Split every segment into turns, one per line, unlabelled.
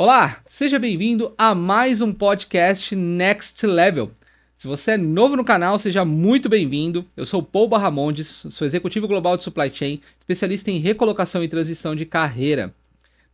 Olá, seja bem-vindo a mais um podcast Next Level. Se você é novo no canal, seja muito bem-vindo. Eu sou Paul Barramondes, sou executivo global de supply chain, especialista em recolocação e transição de carreira.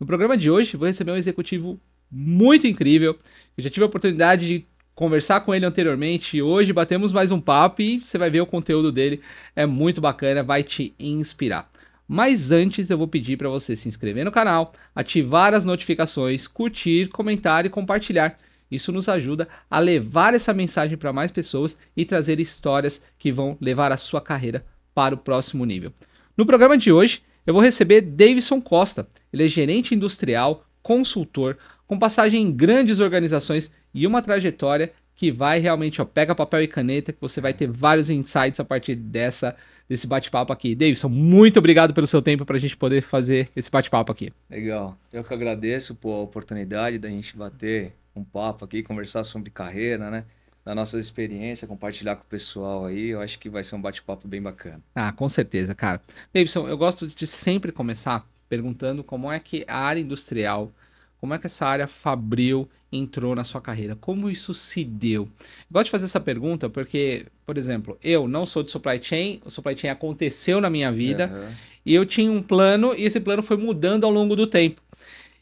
No programa de hoje, vou receber um executivo muito incrível. Eu já tive a oportunidade de conversar com ele anteriormente e hoje batemos mais um papo e você vai ver o conteúdo dele é muito bacana, vai te inspirar. Mas antes eu vou pedir para você se inscrever no canal, ativar as notificações, curtir, comentar e compartilhar. Isso nos ajuda a levar essa mensagem para mais pessoas e trazer histórias que vão levar a sua carreira para o próximo nível. No programa de hoje, eu vou receber Davidson Costa. Ele é gerente industrial, consultor, com passagem em grandes organizações e uma trajetória que vai realmente, ó, pega papel e caneta, que você vai ter vários insights a partir dessa desse bate-papo aqui. Davidson, muito obrigado pelo seu tempo para a gente poder fazer esse bate-papo aqui.
Legal. Eu que agradeço por a oportunidade da gente bater um papo aqui, conversar sobre carreira, né? da nossa experiência, compartilhar com o pessoal aí. Eu acho que vai ser um bate-papo bem
bacana. Ah, com certeza, cara. Davidson, eu gosto de sempre começar perguntando como é que a área industrial, como é que essa área fabril entrou na sua carreira? Como isso se deu? Gosto de fazer essa pergunta porque, por exemplo, eu não sou de supply chain, o supply chain aconteceu na minha vida uhum. e eu tinha um plano e esse plano foi mudando ao longo do tempo.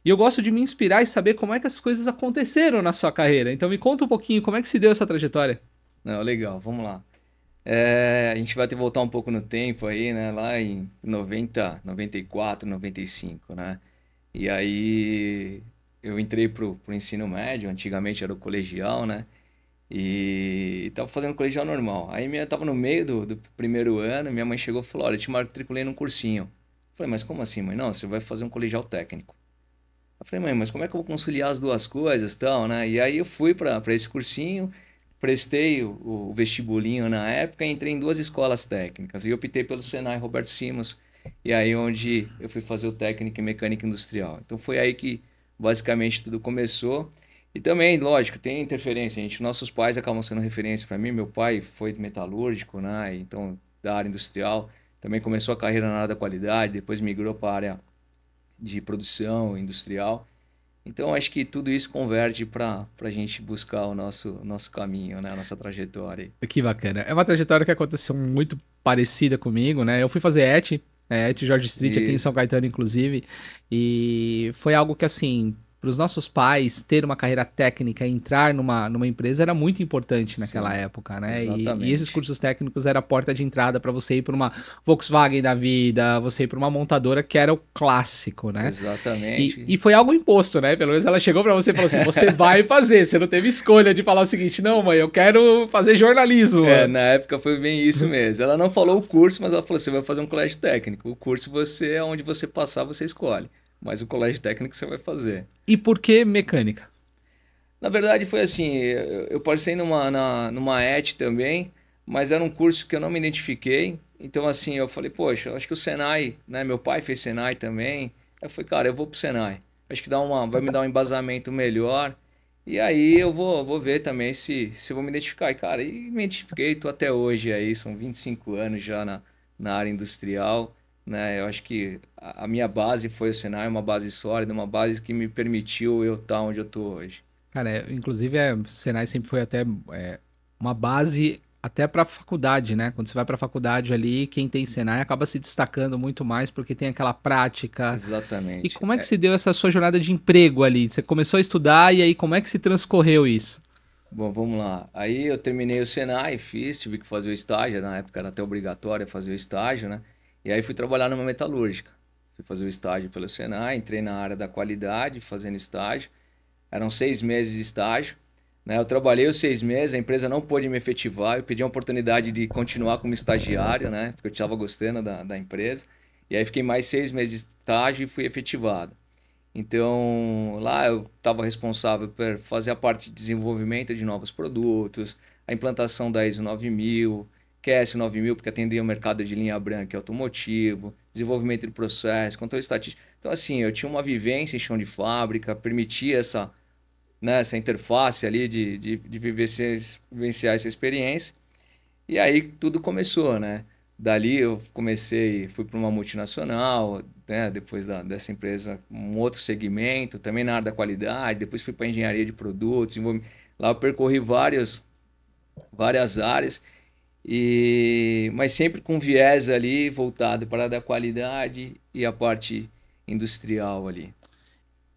E eu gosto de me inspirar e saber como é que as coisas aconteceram na sua carreira. Então me conta um pouquinho como é que se deu essa trajetória. Não, legal, vamos lá. É, a gente vai ter que voltar um
pouco no tempo aí, né? Lá em 90, 94, 95, né? E aí eu entrei pro, pro ensino médio, antigamente era o colegial, né? E estava fazendo colegial normal. Aí minha tava no meio do, do primeiro ano, minha mãe chegou e falou: Olha, eu te matriculei num cursinho. Eu falei, mas como assim, mãe? Não, você vai fazer um colegial técnico. Eu falei, mãe, mas como é que eu vou conciliar as duas coisas tal, né? E aí eu fui para esse cursinho, prestei o, o, vestibulinho na época e entrei em duas escolas técnicas. E eu optei pelo Senai Roberto Simas, e aí onde eu fui fazer o técnico em mecânica industrial. Então foi aí que basicamente tudo começou. E também, lógico, tem interferência, gente. Nossos pais acabam sendo referência para mim. Meu pai foi metalúrgico, né? Então, da área industrial. Também começou a carreira na área da qualidade, depois migrou para a área de produção industrial. Então, acho que tudo isso converge para a gente buscar o nosso, nosso caminho, né? a nossa trajetória.
Que bacana. É uma trajetória que aconteceu muito parecida comigo, né? Eu fui fazer ET é de George Street e... aqui em São Caetano, inclusive. E foi algo que, assim, para os nossos pais ter uma carreira técnica, entrar numa, numa empresa era muito importante naquela Sim, época, né? E, e, esses cursos técnicos era a porta de entrada para você ir para uma Volkswagen da vida, você ir para uma montadora que era o clássico, né?
Exatamente.
E, e foi algo imposto, né? Pelo menos ela chegou para você e falou assim: você vai fazer, você não teve escolha de falar o seguinte, não, mãe, eu quero fazer jornalismo. É, mano. na época foi bem isso mesmo. Ela não falou o
curso, mas ela falou: você vai fazer um colégio técnico. O curso você é onde você passar, você escolhe mas o colégio técnico você vai fazer.
E por que mecânica?
Na verdade foi assim, eu, passei numa, na, numa ET também, mas era um curso que eu não me identifiquei. Então assim, eu falei, poxa, acho que o Senai, né? Meu pai fez Senai também. Eu falei, cara, eu vou pro Senai. Acho que dá uma, vai me dar um embasamento melhor. E aí eu vou, vou ver também se, se eu vou me identificar. E, cara, e me identifiquei, tô até hoje aí, são 25 anos já na, na área industrial, né? Eu acho que a minha base foi o Senai, uma base sólida, uma base que me permitiu eu estar tá onde eu estou hoje.
Cara, é, inclusive é, o Senai sempre foi até é, uma base até para faculdade, né? Quando você vai para faculdade ali, quem tem Senai acaba se destacando muito mais porque tem aquela prática. Exatamente. E como é que é. se deu essa sua jornada de emprego ali? Você começou a estudar e aí como é que se transcorreu isso? Bom, vamos lá.
Aí eu terminei o Senai, fiz, tive que fazer o estágio, na época era até obrigatório fazer o estágio, né? E aí fui trabalhar numa metalúrgica fui fazer o estágio pelo Senai, entrei na área da qualidade fazendo estágio. Eram seis meses de estágio. Né? Eu trabalhei os seis meses, a empresa não pôde me efetivar. Eu pedi a oportunidade de continuar como estagiário, né? porque eu estava gostando da, da empresa. E aí fiquei mais seis meses de estágio e fui efetivado. Então, lá eu estava responsável por fazer a parte de desenvolvimento de novos produtos, a implantação da ISO 9000, QS9000 porque atendia o mercado de linha branca e automotivo, desenvolvimento de processos, controle estatístico. Então, assim, eu tinha uma vivência em chão de fábrica, permitia essa, né, essa interface ali de, de, de vivenciar essa experiência. E aí tudo começou, né? Dali eu comecei, fui para uma multinacional, né? depois da, dessa empresa, um outro segmento, também na área da qualidade, depois fui para engenharia de produtos, lá eu percorri vários, várias áreas e, mas sempre com viés ali voltado para da qualidade e a parte industrial ali.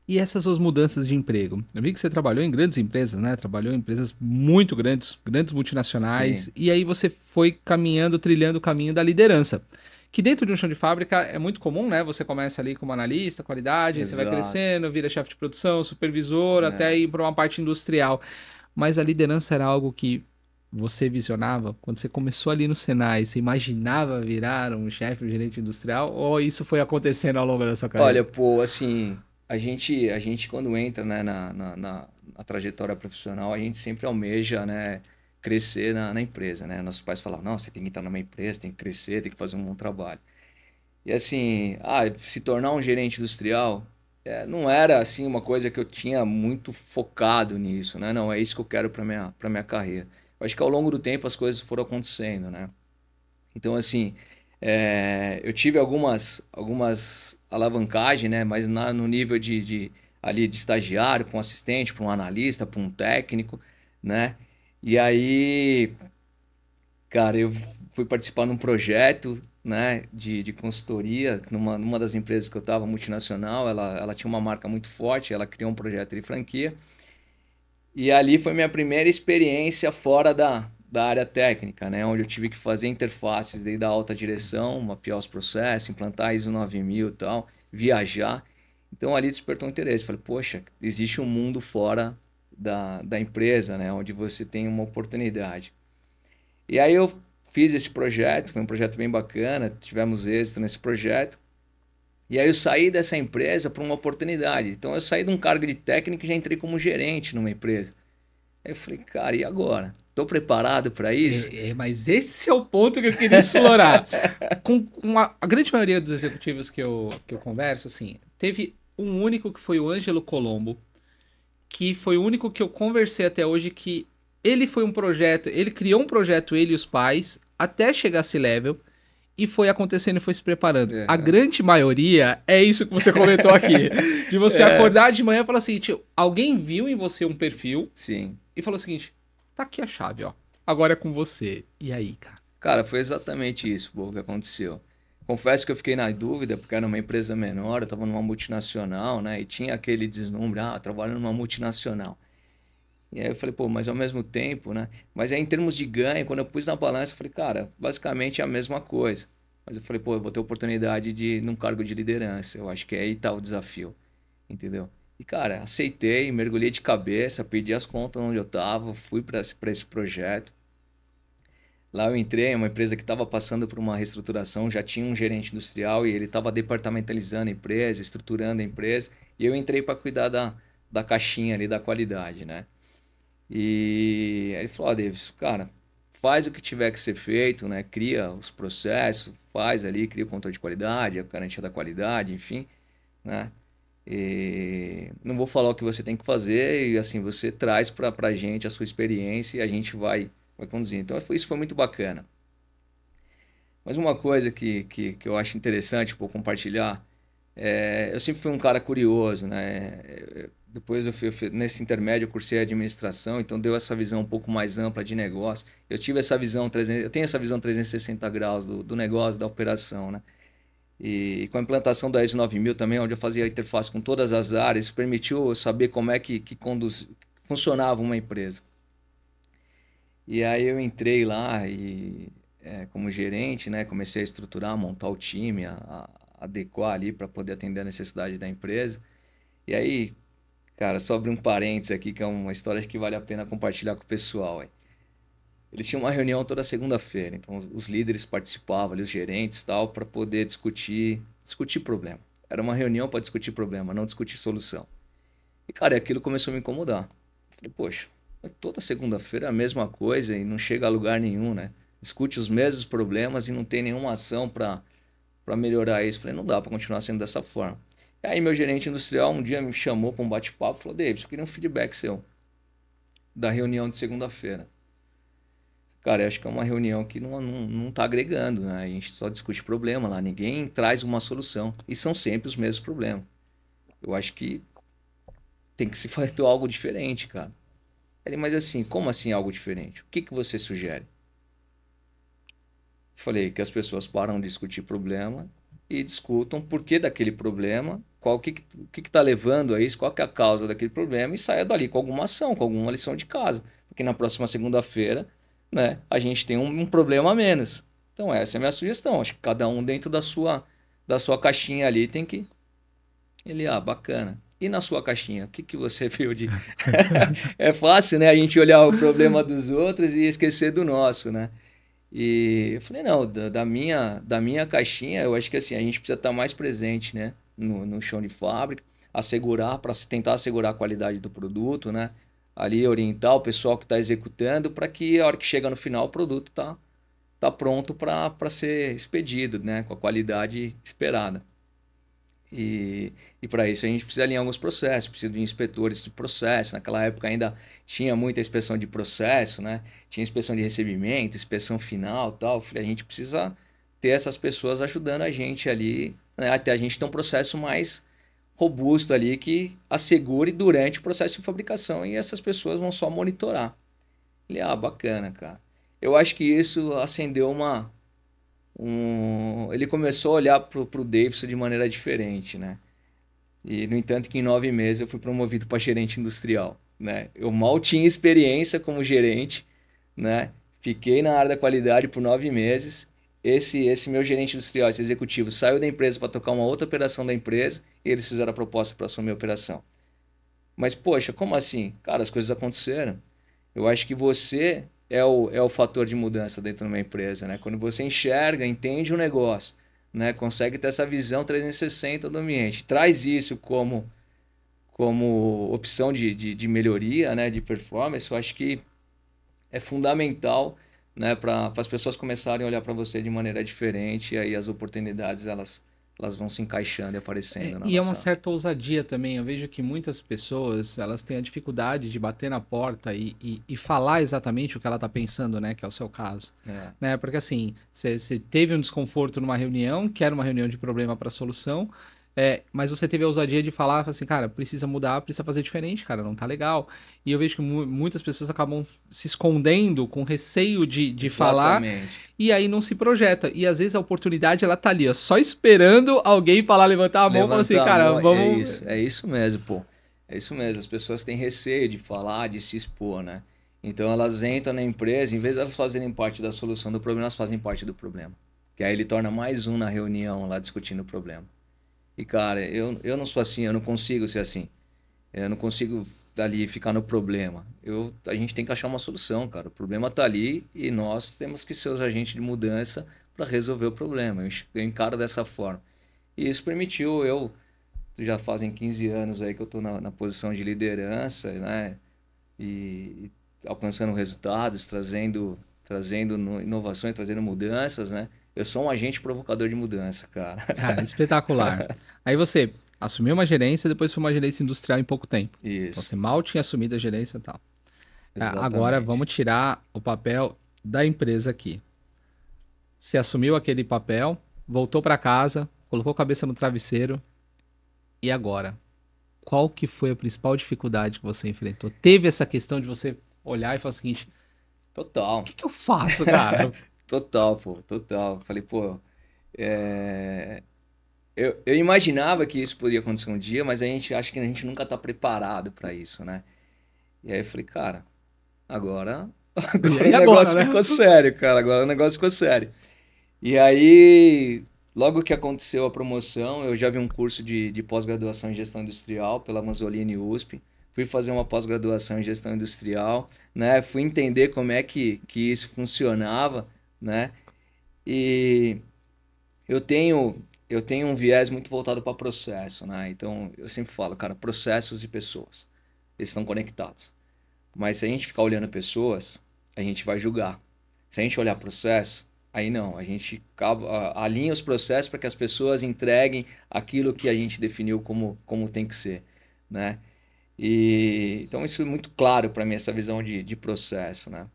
E essas suas mudanças de emprego? Eu vi que você trabalhou em grandes empresas, né? Trabalhou em empresas muito grandes, grandes multinacionais. Sim. E aí você foi caminhando, trilhando o caminho da liderança. Que dentro de um chão de fábrica é muito comum, né? Você começa ali como analista, qualidade, Exato. você vai crescendo, vira chefe de produção, supervisor, é. até ir para uma parte industrial. Mas a liderança era algo que você visionava quando você começou ali no Senai? Você imaginava virar um chefe, um gerente industrial? Ou isso foi acontecendo ao longo da sua carreira? Olha,
pô, assim, a gente, a gente quando entra né, na, na, na, na trajetória profissional, a gente sempre almeja, né? crescer na, na, empresa, né? Nossos pais falavam, não, você tem que entrar numa empresa, tem que crescer, tem que fazer um bom trabalho. E assim, ah, se tornar um gerente industrial é, não era assim uma coisa que eu tinha muito focado nisso, né? Não, é isso que eu quero para minha para minha carreira. Eu acho que ao longo do tempo as coisas foram acontecendo, né? Então, assim, é, eu tive algumas, algumas alavancagens, né? Mas na, no nível de, de ali de estagiário, para um assistente, para um analista, para um técnico, né? E aí, cara, eu fui participar de um projeto né, de, de consultoria numa, numa das empresas que eu estava, multinacional. Ela, ela tinha uma marca muito forte, ela criou um projeto de franquia. E ali foi minha primeira experiência fora da, da área técnica, né? Onde eu tive que fazer interfaces daí da alta direção, mapear os processos, implantar ISO 9000 e tal, viajar. Então ali despertou um interesse. Falei, poxa, existe um mundo fora da, da empresa, né? Onde você tem uma oportunidade. E aí eu fiz esse projeto, foi um projeto bem bacana, tivemos êxito nesse projeto. E aí eu saí dessa empresa para uma oportunidade. Então eu saí de um cargo de técnico e já entrei como gerente numa empresa. Aí eu falei,
cara, e agora? Estou preparado para isso? É, é, mas esse é o ponto que eu queria explorar. com, a grande maioria dos executivos que eu, que eu converso, assim, teve um único que foi o Ângelo Colombo, que foi o único que eu conversei até hoje que ele foi um projeto, ele criou um projeto, ele e os pais, até chegar a esse level e foi acontecendo e foi se preparando. É. A grande maioria é isso que você comentou aqui. de você é. acordar de manhã e falar assim, tio, alguém viu em você um perfil Sim. e falou o seguinte, tá aqui a chave, ó. Agora é com você. E aí, cara? Cara, foi exatamente isso,
que aconteceu. Confesso que eu fiquei na dúvida, porque era uma empresa menor, eu estava numa multinacional, né? E tinha aquele deslumbre, ah, trabalho numa multinacional. E aí eu falei, pô, mas ao mesmo tempo, né? Mas aí em termos de ganho, quando eu pus na balança, eu falei, cara, basicamente é a mesma coisa. Mas eu falei, pô, eu vou ter oportunidade de num cargo de liderança. Eu acho que é aí tá o desafio, entendeu? E cara, aceitei, mergulhei de cabeça, pedi as contas onde eu tava, fui para esse projeto. Lá eu entrei, uma empresa que estava passando por uma reestruturação, já tinha um gerente industrial e ele estava departamentalizando a empresa, estruturando a empresa, e eu entrei para cuidar da, da caixinha ali da qualidade, né? E aí ele falou, ó, oh, Davis, cara, faz o que tiver que ser feito, né? Cria os processos, faz ali, cria o controle de qualidade, a garantia da qualidade, enfim, né? E não vou falar o que você tem que fazer e assim você traz para a gente a sua experiência e a gente vai vai conduzir. Então foi, isso foi muito bacana. Mas uma coisa que, que, que eu acho interessante por compartilhar é, eu sempre fui um cara curioso, né? Eu, depois eu fui, eu fui, nesse intermédio eu cursei administração, então deu essa visão um pouco mais ampla de negócio. Eu tive essa visão 300, eu tenho essa visão 360 graus do, do negócio, da operação, né? E com a implantação da s 9000 também, onde eu fazia interface com todas as áreas, permitiu eu saber como é que, que conduz, funcionava uma empresa. E aí eu entrei lá e é, como gerente, né, comecei a estruturar, montar o time, a, a adequar ali para poder atender a necessidade da empresa. E aí Cara, só abrir um parênteses aqui, que é uma história que vale a pena compartilhar com o pessoal. Hein? Eles tinham uma reunião toda segunda-feira, então os líderes participavam, ali, os gerentes tal, para poder discutir, discutir problema. Era uma reunião para discutir problema, não discutir solução. E, cara, aquilo começou a me incomodar. falei, poxa, toda segunda-feira é a mesma coisa e não chega a lugar nenhum, né? Discute os mesmos problemas e não tem nenhuma ação para melhorar isso. falei, não dá para continuar sendo dessa forma. Aí meu gerente industrial um dia me chamou para um bate-papo e falou: Davis, eu queria um feedback seu da reunião de segunda-feira. Cara, acho que é uma reunião que não, não, não tá agregando, né? A gente só discute problema lá, ninguém traz uma solução. E são sempre os mesmos problemas. Eu acho que tem que se fazer algo diferente, cara. Ele, mas assim, como assim algo diferente? O que, que você sugere? Falei que as pessoas param de discutir problema e discutam por que daquele problema qual que que está levando a isso, qual que é a causa daquele problema e saia dali com alguma ação, com alguma lição de casa, porque na próxima segunda-feira, né, a gente tem um, um, problema a menos. Então essa é a minha sugestão. Acho que cada um dentro da sua da sua caixinha ali tem que ele ah bacana. E na sua caixinha, o que, que você viu de. é fácil, né? A gente olhar o problema dos outros e esquecer do nosso, né? E eu falei, não, da, da minha, da minha caixinha, eu acho que assim, a gente precisa estar tá mais presente, né? no, no chão de fábrica, assegurar, para tentar assegurar a qualidade do produto, né? Ali orientar o pessoal que está executando para que a hora que chega no final o produto tá tá pronto para ser expedido, né? Com a qualidade esperada. E, e para isso a gente precisa alinhar alguns processos, precisa de inspetores de processo. Naquela época ainda tinha muita inspeção de processo, né? Tinha inspeção de recebimento, inspeção final tal. a gente precisa ter essas pessoas ajudando a gente ali né, até a gente ter um processo mais robusto ali que assegure durante o processo de fabricação e essas pessoas vão só monitorar. Ele, ah, bacana, cara. Eu acho que isso acendeu uma. Um... Ele começou a olhar pro, pro Davidson de maneira diferente, né? E, no entanto, que em nove meses eu fui promovido para gerente industrial, né? Eu mal tinha experiência como gerente, né? Fiquei na área da qualidade por nove meses esse, esse meu gerente industrial, esse executivo, saiu da empresa para tocar uma outra operação da empresa e eles fizeram a proposta para assumir a operação. Mas, poxa, como assim? Cara, as coisas aconteceram. Eu acho que você é o, é o fator de mudança dentro de uma empresa, né? Quando você enxerga, entende o um negócio, né? Consegue ter essa visão 360 do ambiente. Traz isso como, como opção de, de, de melhoria, né? De performance. Eu acho que é fundamental né? Para as pessoas começarem a olhar para você de maneira diferente e aí as oportunidades elas elas vão se encaixando e aparecendo. É, e é
uma certa ousadia também. Eu vejo que muitas pessoas elas têm a dificuldade de bater na porta e, e, e falar exatamente o que ela está pensando, né? Que é o seu caso. É. Né? Porque assim, você teve um desconforto numa reunião, que era uma reunião de problema para solução, é, mas você teve a ousadia de falar assim, cara, precisa mudar, precisa fazer diferente, cara, não tá legal. E eu vejo que muitas pessoas acabam se escondendo com receio de, de falar. E aí não se projeta. E às vezes a oportunidade ela tá ali, ó, só esperando alguém falar, levantar a mão e falar assim, cara, é vamos. É isso, é
isso mesmo, pô. É isso mesmo. As pessoas têm receio de falar, de se expor, né? Então elas entram na empresa, em vez de elas fazerem parte da solução do problema, elas fazem parte do problema. Que aí ele torna mais um na reunião lá discutindo o problema. E, cara, eu, eu não sou assim, eu não consigo ser assim. Eu não consigo ali ficar no problema. Eu, a gente tem que achar uma solução, cara. O problema tá ali e nós temos que ser os agentes de mudança para resolver o problema. Eu encaro dessa forma. E isso permitiu eu, já fazem 15 anos aí que eu estou na, na, posição de liderança, né? E, e alcançando resultados, trazendo, trazendo inovações, trazendo mudanças, né? Eu sou um agente
provocador de mudança, cara. Cara, ah, espetacular. Aí você assumiu uma gerência, depois foi uma gerência industrial em pouco tempo. Isso. Então você mal tinha assumido a gerência e tal. É, Exatamente. Agora vamos tirar o papel da empresa aqui. Você assumiu aquele papel, voltou para casa, colocou a cabeça no travesseiro. E agora? Qual que foi a principal dificuldade que você enfrentou? Teve essa questão de você olhar e falar o seguinte:
Total. O que, que eu
faço, cara?
Total, pô, total. Falei, pô, é... eu, eu imaginava que isso podia acontecer um dia, mas a gente acha que a gente nunca tá preparado para isso, né? E aí eu falei, cara, agora, agora o negócio agora, né? ficou sério, cara, agora o negócio ficou sério. E aí, logo que aconteceu a promoção, eu já vi um curso de, de pós-graduação em gestão industrial pela Manzolini USP fui fazer uma pós-graduação em gestão industrial, né? Fui entender como é que, que isso funcionava né? E eu tenho eu tenho um viés muito voltado para processo, né? Então eu sempre falo, cara, processos e pessoas, eles estão conectados. Mas se a gente ficar olhando pessoas, a gente vai julgar. Se a gente olhar processo, aí não, a gente alinha os processos para que as pessoas entreguem aquilo que a gente definiu como como tem que ser, né? E então isso é muito claro para mim essa visão de, de processo, né?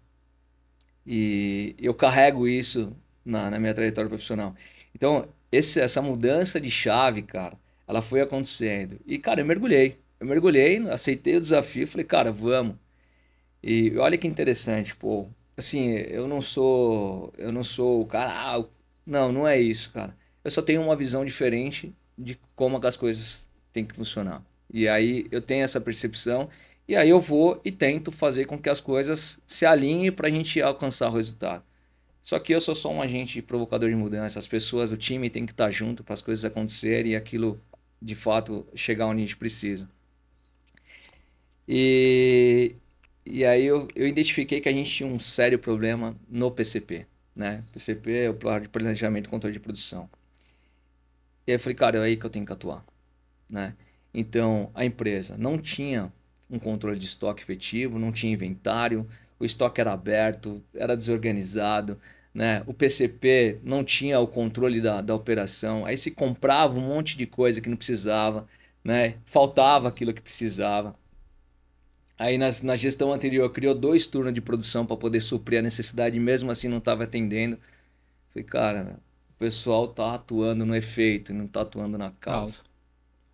E eu carrego isso na, na minha trajetória profissional. Então, esse, essa mudança de chave, cara, ela foi acontecendo. E, cara, eu mergulhei. Eu mergulhei, aceitei o desafio, falei, cara, vamos. E olha que interessante, pô. Assim, eu não sou. Eu não sou o cara. Ah, não, não é isso, cara. Eu só tenho uma visão diferente de como as coisas têm que funcionar. E aí eu tenho essa percepção e aí eu vou e tento fazer com que as coisas se alinhem para a gente alcançar o resultado. Só que eu sou só um agente provocador de mudança. As pessoas, o time tem que estar tá junto para as coisas acontecerem e aquilo de fato chegar onde a gente precisa. E, e aí eu, eu identifiquei que a gente tinha um sério problema no PCP. Né? PCP é o Plano de Planejamento e Controle de Produção. E aí eu falei, cara, é aí que eu tenho que atuar. Né? Então, a empresa não tinha um controle de estoque efetivo, não tinha inventário, o estoque era aberto, era desorganizado, né? o PCP não tinha o controle da, da operação, aí se comprava um monte de coisa que não precisava, né? faltava aquilo que precisava. Aí nas, na gestão anterior criou dois turnos de produção para poder suprir a necessidade, mesmo assim não estava atendendo. Falei, cara, o pessoal tá atuando no efeito, não tá atuando na causa, Nossa.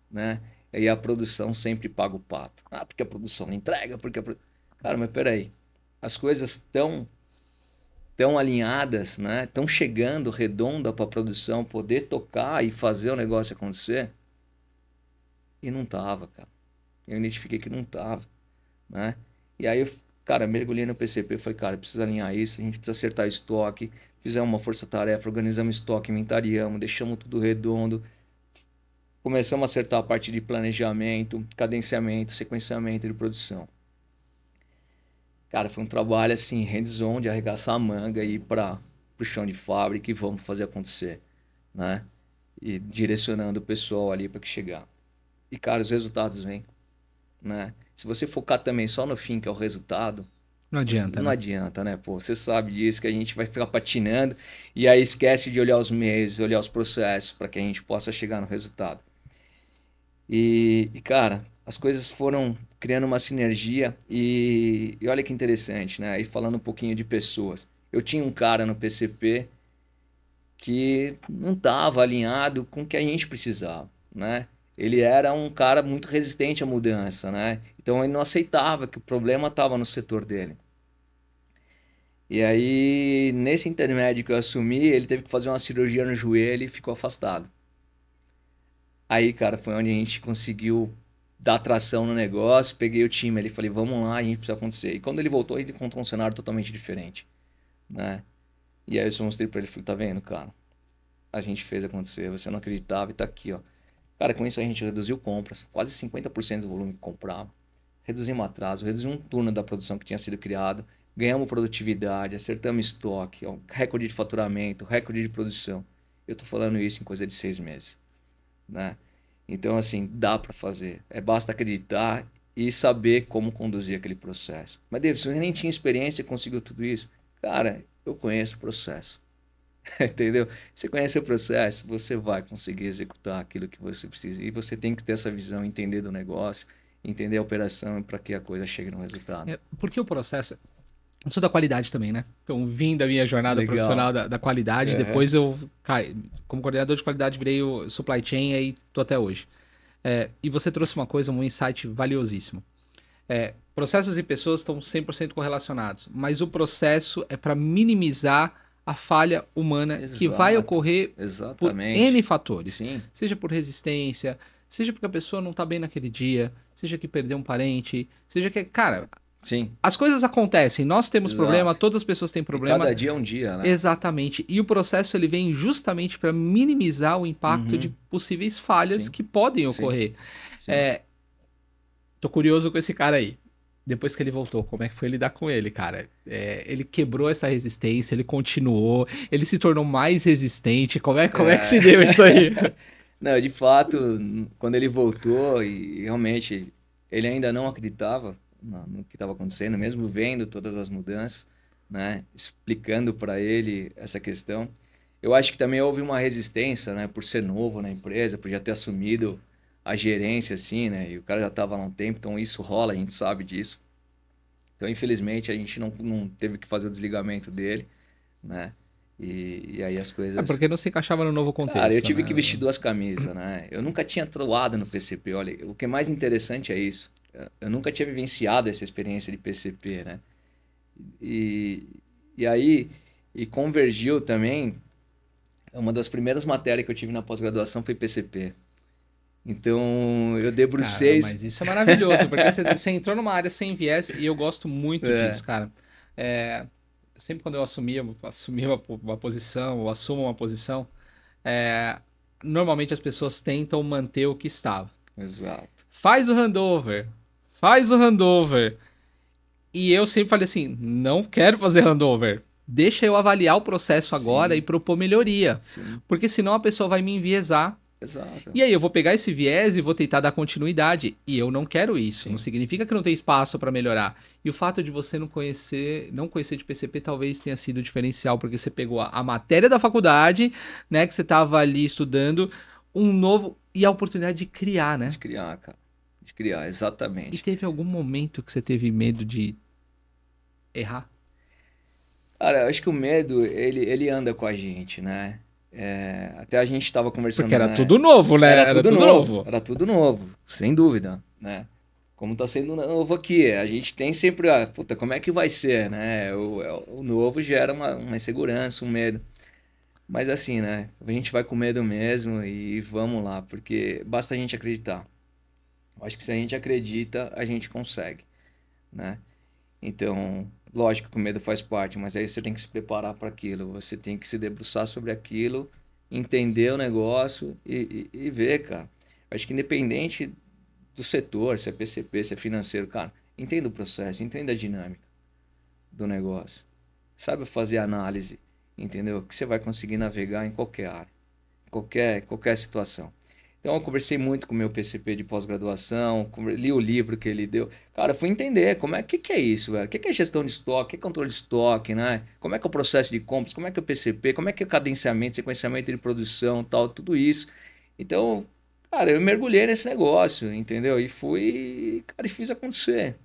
né? E a produção sempre paga o pato. Ah, porque a produção não entrega, porque a Cara, mas peraí. As coisas estão tão alinhadas, né? Estão chegando redonda para a produção poder tocar e fazer o negócio acontecer. E não tava, cara. Eu identifiquei que não tava, né? E aí cara, mergulhei no PCP, falei, cara, precisa alinhar isso, a gente precisa acertar estoque, fizemos uma força-tarefa, organizamos estoque, inventariamos, deixamos tudo redondo, começamos a acertar a parte de planejamento, cadenciamento, sequenciamento de produção. Cara, foi um trabalho assim, hands-on, de arregaçar a manga e ir para o chão de fábrica e vamos fazer acontecer, né? E direcionando o pessoal ali para que chegar. E, cara, os resultados vêm, né? Se você focar também só no fim, que é o resultado, não adianta. Não né? adianta, né? Pô, você sabe disso que a gente vai ficar patinando e aí esquece de olhar os meios, olhar os processos para que a gente possa chegar no resultado. E, e, cara, as coisas foram criando uma sinergia e, e olha que interessante, né? E falando um pouquinho de pessoas. Eu tinha um cara no PCP que não estava alinhado com o que a gente precisava, né? Ele era um cara muito resistente à mudança, né? Então ele não aceitava que o problema estava no setor dele. E aí, nesse intermédio que eu assumi, ele teve que fazer uma cirurgia no joelho e ficou afastado. Aí, cara, foi onde a gente conseguiu dar tração no negócio, peguei o time ali, falei, vamos lá, a gente precisa acontecer. E quando ele voltou, ele encontrou um cenário totalmente diferente, né? E aí eu só mostrei pra ele, falei, tá vendo, cara? A gente fez acontecer, você não acreditava e tá aqui, ó. Cara, com isso a gente reduziu compras, quase 50% do volume que comprava. Reduzimos atraso, reduzimos um turno da produção que tinha sido criado, ganhamos produtividade, acertamos estoque, ó, recorde de faturamento, recorde de produção. Eu tô falando isso em coisa de seis meses né? Então, assim, dá para fazer. É basta acreditar e saber como conduzir aquele processo. Mas, David, você nem tinha experiência e conseguiu tudo isso. Cara, eu conheço o processo. Entendeu? Você conhece o processo, você vai conseguir executar aquilo que você precisa. E você tem que ter essa visão, entender do negócio, entender a operação para que a coisa chegue no resultado.
É, porque o processo, eu sou da qualidade também, né? Então, vim da minha jornada Legal. profissional da, da qualidade. É. Depois eu, como coordenador de qualidade, virei o supply chain e estou tô até hoje. É, e você trouxe uma coisa, um insight valiosíssimo. É, processos e pessoas estão 100% correlacionados, mas o processo é para minimizar a falha humana Exato. que vai ocorrer Exatamente. por N fatores. Sim. Seja por resistência, seja porque a pessoa não está bem naquele dia, seja que perdeu um parente, seja que... Cara, Sim. As coisas acontecem, nós temos Exato. problema, todas as pessoas têm problema. E cada dia é um dia, né? Exatamente. E o processo ele vem justamente para minimizar o impacto uhum. de possíveis falhas Sim. que podem ocorrer. Sim. É... Tô curioso com esse cara aí depois que ele voltou, como é que foi lidar com ele, cara? É, ele quebrou essa resistência, ele continuou, ele se tornou mais resistente. Como é, como é, é que se deu isso aí?
não, de fato, quando ele voltou, e realmente ele ainda não acreditava, no que estava acontecendo, mesmo vendo todas as mudanças, né, explicando para ele essa questão. Eu acho que também houve uma resistência, né, por ser novo na empresa, por já ter assumido a gerência assim, né, e o cara já estava há um tempo, então isso rola, a gente sabe disso. Então, infelizmente, a gente não, não teve que fazer o desligamento dele, né? E, e, aí as coisas. É porque
não se encaixava no novo contexto. Cara, eu tive né? que vestir
duas camisas, né? Eu nunca tinha troado no PCP. Olha, o que é mais interessante é isso eu nunca tinha vivenciado essa experiência de PCP, né? E, e aí, e convergiu também, uma das primeiras matérias que eu tive na pós-graduação foi PCP. Então, eu debrucei... Cara, mas isso é maravilhoso, porque você, você,
entrou numa área sem viés e eu gosto muito é. disso, cara. É, sempre quando eu assumia, assumia uma, uma posição, ou assumo uma posição, é, normalmente as pessoas tentam manter o que estava. Exato. Faz o handover. Faz o handover. E eu sempre falei assim: não quero fazer handover. Deixa eu avaliar o processo Sim. agora e propor melhoria. Sim. Porque senão a pessoa vai me enviesar. Exato. E aí eu vou pegar esse viés e vou tentar dar continuidade. E eu não quero isso. Sim. Não significa que não tem espaço para melhorar. E o fato de você não conhecer, não conhecer de PCP talvez tenha sido diferencial, porque você pegou a, a matéria da faculdade, né? Que você estava ali estudando, um novo. E a oportunidade de criar, né? De criar, cara.
De criar, exatamente. E
teve algum momento que você teve medo de
errar? Cara, eu acho que o medo, ele, ele anda com a gente, né? É, até a gente estava conversando. Porque era né? tudo novo, né? Era, era tudo, tudo novo, novo, Era tudo novo, sem dúvida, né? Como está sendo novo aqui, a gente tem sempre, ah, puta, como é que vai ser, né? O, é, o novo gera uma, uma insegurança, um medo. Mas assim, né? A gente vai com medo mesmo e vamos lá, porque basta a gente acreditar. Acho que se a gente acredita, a gente consegue, né? Então, lógico que o medo faz parte, mas aí você tem que se preparar para aquilo, você tem que se debruçar sobre aquilo, entender o negócio e, e, e, ver, cara. Acho que independente do setor, se é PCP, se é financeiro, cara, entenda o processo, entenda a dinâmica do negócio. Sabe fazer análise, entendeu? Que você vai conseguir navegar em qualquer área, qualquer, qualquer situação. Então eu conversei muito com o meu PCP de pós-graduação, li o livro que ele deu. Cara, fui entender como é que, que é isso, velho. O que, que é gestão de estoque, o que é controle de estoque, né? Como é que é o processo de compras, como é que é o PCP, como é que é o cadenciamento, sequenciamento de produção, tal, tudo isso. Então, cara, eu mergulhei nesse negócio, entendeu? E fui, cara, e fiz acontecer,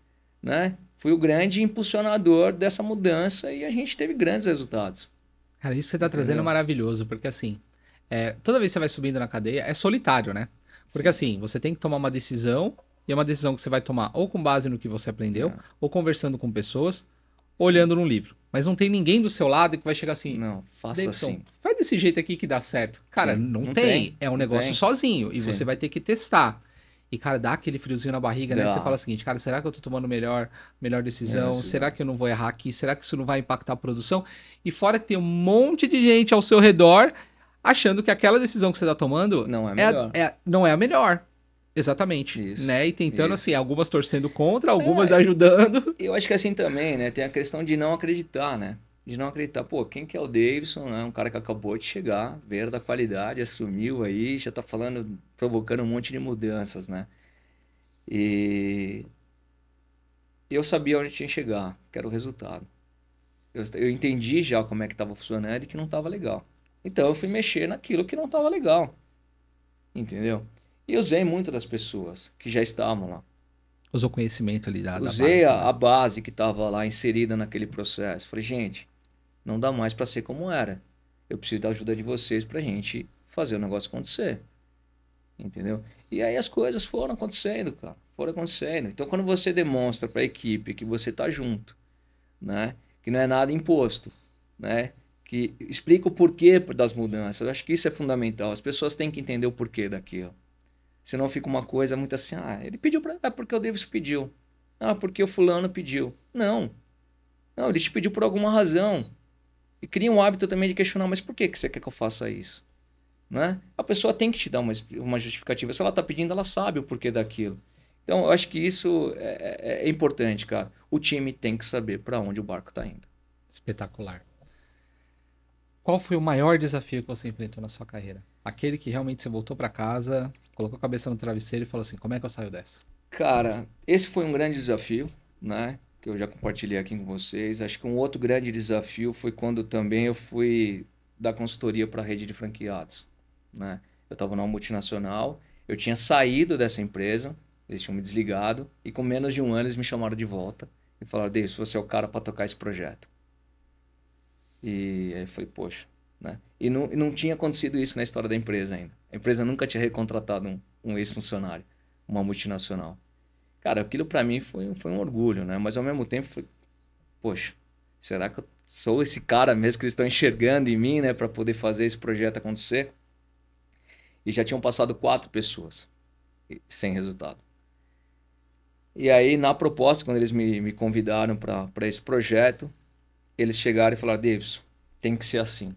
né? Fui o grande impulsionador dessa
mudança e a gente teve grandes resultados. Cara, isso que você está trazendo é maravilhoso, porque assim, é, toda vez que você vai subindo na cadeia, é solitário, né? Porque assim, você tem que tomar uma decisão, e é uma decisão que você vai tomar ou com base no que você aprendeu, é. ou conversando com pessoas, olhando num livro. Mas não tem ninguém do seu lado que vai chegar assim. Não, faça Davidson, assim. Faz desse jeito aqui que dá certo. Cara, Sim, não, não tem. tem. É um negócio sozinho. E Sim. você vai ter que testar. E, cara, dá aquele friozinho na barriga, né? Você fala o seguinte, cara, será que eu tô tomando melhor, melhor decisão? É, será que eu não vou errar aqui? Será que isso não vai impactar a produção? E fora que tem um monte de gente ao seu redor achando que aquela decisão que você está tomando não é, é melhor. É, é, não é a melhor. Exatamente. Isso, né? E tentando, isso. assim, algumas torcendo contra, é, algumas é, ajudando.
Eu acho que assim também, né? Tem a questão de não acreditar, né? De não acreditar, pô, quem que é o Davidson? É né? um cara que acabou de chegar, veio da qualidade, assumiu aí, já tá falando, provocando um monte de mudanças, né? E eu sabia onde tinha que chegar, que era o resultado. Eu, eu entendi já como é que estava funcionando e que não estava legal. Então eu fui mexer naquilo que não estava legal. Entendeu? E usei muito das pessoas que já estavam
lá. Usou conhecimento ali da, Usei da base,
a, né? a, base que estava lá inserida naquele processo. Falei, gente, não dá mais para ser como era. Eu preciso da ajuda de vocês para a gente fazer o negócio acontecer. Entendeu? E aí as coisas foram acontecendo, cara. Foram acontecendo. Então quando você demonstra para a equipe que você tá junto, né? Que não é nada imposto, né? que explica o porquê das mudanças. Eu acho que isso é fundamental. As pessoas têm que entender o porquê daquilo. Senão fica uma coisa muito assim, ah, ele pediu para, ah, porque o Davis pediu. Ah, porque o fulano pediu. Não. Não, ele te pediu por alguma razão. E cria um hábito também de questionar, mas por que que você quer que eu faça isso? Né? A pessoa tem que te dar uma, uma justificativa. Se ela está pedindo, ela sabe o porquê daquilo. Então, eu acho que isso é, é, é importante, cara. O time tem que saber para onde o barco está indo.
Espetacular. Qual foi o maior desafio que você enfrentou na sua carreira? Aquele que realmente você voltou para casa, colocou a cabeça no travesseiro e falou assim: como é que eu saio dessa?
Cara, esse foi um grande desafio, né? Que eu já compartilhei aqui com vocês. Acho que um outro grande desafio foi quando também eu fui dar consultoria para a rede de franqueados, né? Eu estava numa multinacional, eu tinha saído dessa empresa, eles tinham me desligado e com menos de um ano eles me chamaram de volta e falaram: Deus, você é o cara para tocar esse projeto. E aí eu falei, poxa, né? E não, e não tinha acontecido isso na história da empresa ainda. A empresa nunca tinha recontratado um, um ex-funcionário, uma multinacional. Cara, aquilo para mim foi, foi um orgulho, né? Mas ao mesmo tempo, foi, poxa, será que eu sou esse cara mesmo que eles estão enxergando em mim, né? Para poder fazer esse projeto acontecer? E já tinham passado quatro pessoas sem resultado. E aí, na proposta, quando eles me, me convidaram para esse projeto, eles chegaram e falaram, Davidson, tem que ser assim.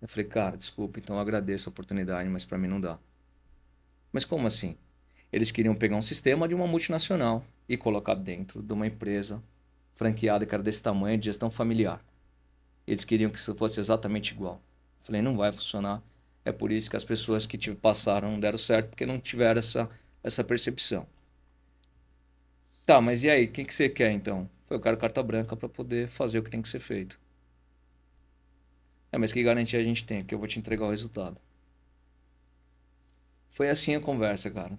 Eu falei, cara, desculpa, então eu agradeço a oportunidade, mas para mim não dá. Mas como assim? Eles queriam pegar um sistema de uma multinacional e colocar dentro de uma empresa franqueada que era desse tamanho de gestão familiar. Eles queriam que isso fosse exatamente igual. Eu falei, não vai funcionar. É por isso que as pessoas que te passaram não deram certo, porque não tiveram essa, essa percepção. Tá, mas e aí? O que, que você quer então? eu quero carta branca para poder fazer o que tem que ser feito. É, mas que garantia a gente tem que eu vou te entregar o resultado? Foi assim a conversa, cara.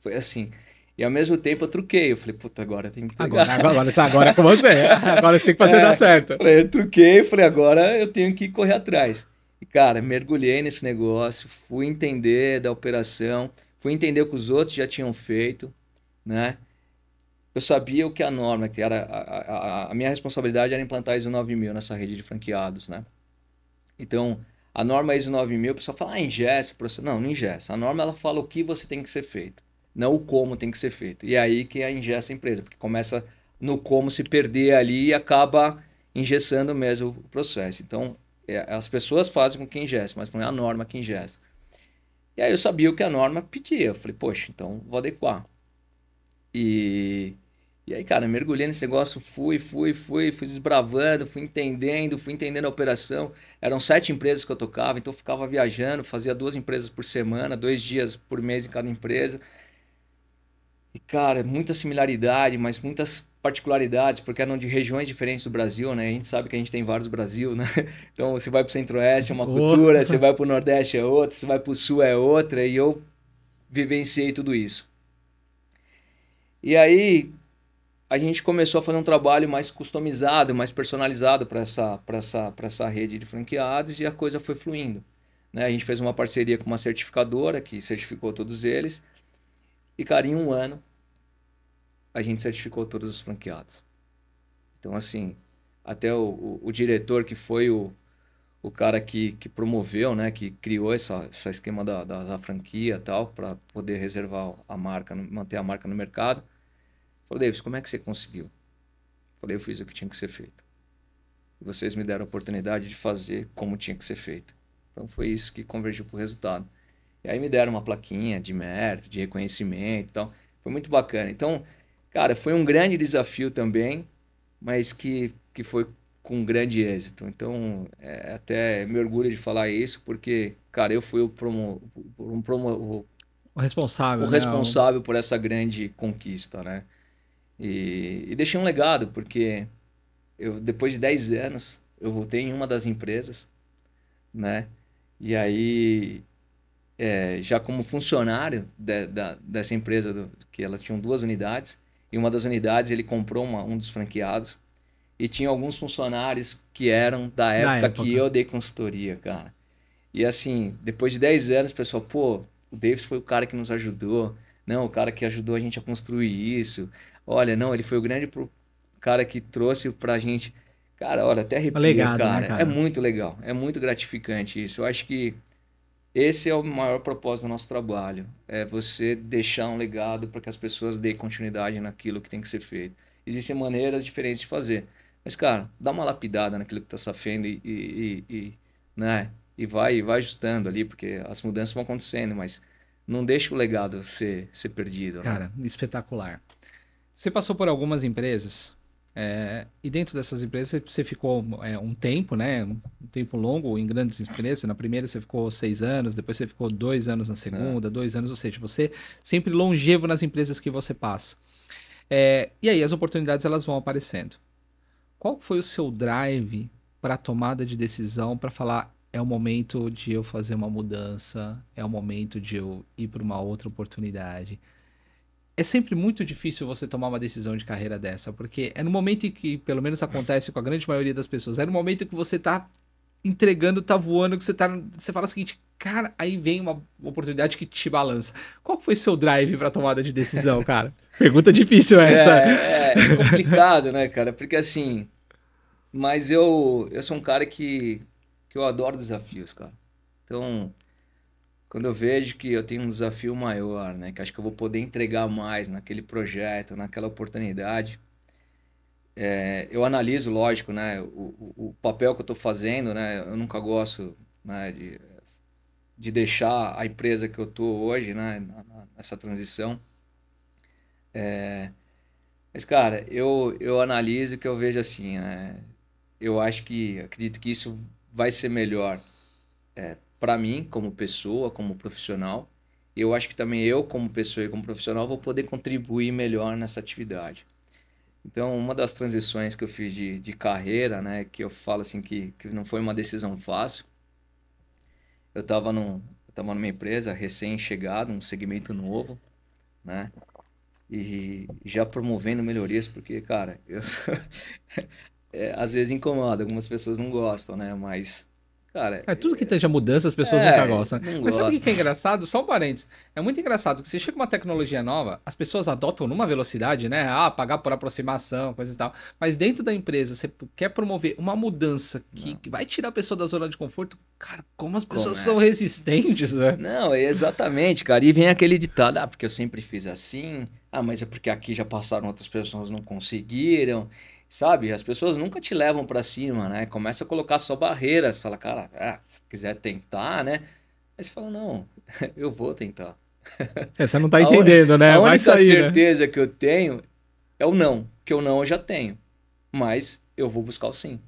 Foi assim. E ao mesmo tempo eu truquei. Eu falei, puta, agora tem que entregar. Agora, agora, agora é com você. Agora você tem que fazer é, dar certo. Falei, eu truquei, falei, agora eu tenho que correr atrás. E, cara, mergulhei nesse negócio, fui entender da operação, fui entender o que os outros já tinham feito, né? eu sabia o que a norma, que era a, a, a minha responsabilidade era implantar ISO 9000 nessa rede de franqueados, né? Então, a norma ISO 9000, o pessoal fala, ah, ingessa, processo. Não, não ingessa. A norma ela fala o que você tem que ser feito, não o como tem que ser feito. E é aí que a ingessa a empresa, porque começa no como se perder ali e acaba engessando mesmo o processo. Então, é, as pessoas fazem com que ingesse, mas não é a norma que ingesta. E aí eu sabia o que a norma pedia. Eu falei, poxa, então vou adequar. E, e aí, cara, mergulhei nesse negócio, fui, fui, fui, fui desbravando, fui entendendo, fui entendendo a operação. Eram sete empresas que eu tocava, então eu ficava viajando, fazia duas empresas por semana, dois dias por mês em cada empresa. E, cara, muita similaridade, mas muitas particularidades, porque eram de regiões diferentes do Brasil, né? A gente sabe que a gente tem vários Brasil, né? Então, você vai para o Centro-Oeste é uma cultura, você vai para o Nordeste é outra, você vai para o Sul é outra, e eu vivenciei tudo isso. E aí a gente começou a fazer um trabalho mais customizado, mais personalizado para essa, essa, essa rede de franqueados e a coisa foi fluindo. Né? A gente fez uma parceria com uma certificadora que certificou todos eles. E, cara, em um ano, a gente certificou todos os franqueados. Então, assim, até o, o, o diretor que foi o, o cara que, que promoveu, né, que criou essa, esse esquema da, da, da franquia tal, para poder reservar a marca, manter a marca no mercado. Falou, Davis, como é que você conseguiu? falei, eu fiz o que tinha que ser feito. E vocês me deram a oportunidade de fazer como tinha que ser feito. Então foi isso que convergiu para o resultado. E aí me deram uma plaquinha de mérito, de reconhecimento e tal. Foi muito bacana. Então, cara, foi um grande desafio também, mas que, que foi com grande êxito. Então, é, até me orgulho de falar isso, porque, cara, eu fui o, promo, um promo,
o responsável, o né? responsável
por essa grande conquista, né? E, e deixei um legado, porque eu, depois de 10 anos, eu voltei em uma das empresas, né? E aí, é, já como funcionário de, da, dessa empresa, do, que elas tinham duas unidades, e uma das unidades ele comprou uma, um dos franqueados, e tinha alguns funcionários que eram da época, época. que eu dei consultoria, cara. E assim, depois de 10 anos, pessoal, pô, o Davis foi o cara que nos ajudou. Não, o cara que ajudou a gente a construir isso. Olha, não, ele foi o grande pro... cara que trouxe pra gente. Cara, olha, até arrepia, Legado, né, cara. Né, cara. É muito legal, é muito gratificante isso. Eu acho que esse é o maior propósito do nosso trabalho, é você deixar um legado para que as pessoas deem continuidade naquilo que tem que ser feito. Existem maneiras diferentes de fazer. Mas, cara, dá uma lapidada naquilo que tá safando e, e, e, né? e vai, vai ajustando ali, porque as mudanças vão acontecendo, mas não deixa o legado ser, ser perdido. Né? Cara,
né? espetacular. Você passou por algumas empresas, é, e dentro dessas empresas você ficou é, um tempo, né? Um tempo longo em grandes empresas. Na primeira você ficou seis anos, depois você ficou dois anos na segunda, é. dois anos, ou seja, você sempre longevo nas empresas que você passa. Eh, e aí as oportunidades elas vão aparecendo. Qual foi o seu drive para a tomada de decisão para falar é o momento de eu fazer uma mudança, é o momento de eu ir para uma outra oportunidade? é sempre muito difícil você tomar uma decisão de carreira dessa, porque é no momento em que, pelo menos acontece com a grande maioria das pessoas, é no momento que você está entregando, tá voando, que você tá. Você fala o seguinte, cara, aí vem uma oportunidade que te balança. Qual foi seu drive pra tomada de decisão, cara? Pergunta difícil é, essa. É, é complicado, né, cara? Porque assim.
Mas eu, eu sou um cara que, que eu adoro desafios, cara. Então, quando eu vejo que eu tenho um desafio maior, né? Que acho que eu vou poder entregar mais naquele projeto, naquela oportunidade, é, eu analiso, lógico, né, o, o papel que eu estou fazendo, né, eu nunca gosto né, de, de deixar a empresa que eu estou hoje, né, nessa transição. É, mas, cara, eu, eu analiso que eu vejo assim, né, eu acho que, acredito que isso vai ser melhor é, para mim, como pessoa, como profissional, eu acho que também eu, como pessoa e como profissional, vou poder contribuir melhor nessa atividade. Então, uma das transições que eu fiz de, de carreira, né, que eu falo assim que, que não foi uma decisão fácil. Eu estava num, tava numa empresa recém-chegada, um segmento novo, né? E já promovendo melhorias, porque, cara, eu...
é, às vezes incomoda, algumas pessoas não gostam, né? Mas Cara, é tudo que esteja mudança, as pessoas é, nunca gostam. Mas gosta. sabe o que é engraçado? Só um parênteses. É muito engraçado que você chega com uma tecnologia nova, as pessoas adotam numa velocidade, né? Ah, pagar por aproximação, coisa e tal. Mas dentro da empresa, você quer promover uma mudança que Não. vai tirar a pessoa da zona de conforto. Cara, como as pessoas como é? são resistentes, né?
Não, exatamente, cara. E vem aquele ditado, ah, porque eu sempre fiz assim. Ah, mas é porque aqui já passaram outras pessoas, não conseguiram sabe? As pessoas nunca te levam para cima, né? Começa a colocar só barreiras, fala, cara, ah, quiser tentar, né? Aí você fala, não, eu vou tentar.
É, você não tá entendendo, un... né? A única sair, né?
certeza né? que eu tenho é o não, que o não eu já tenho, mas eu vou buscar o sim,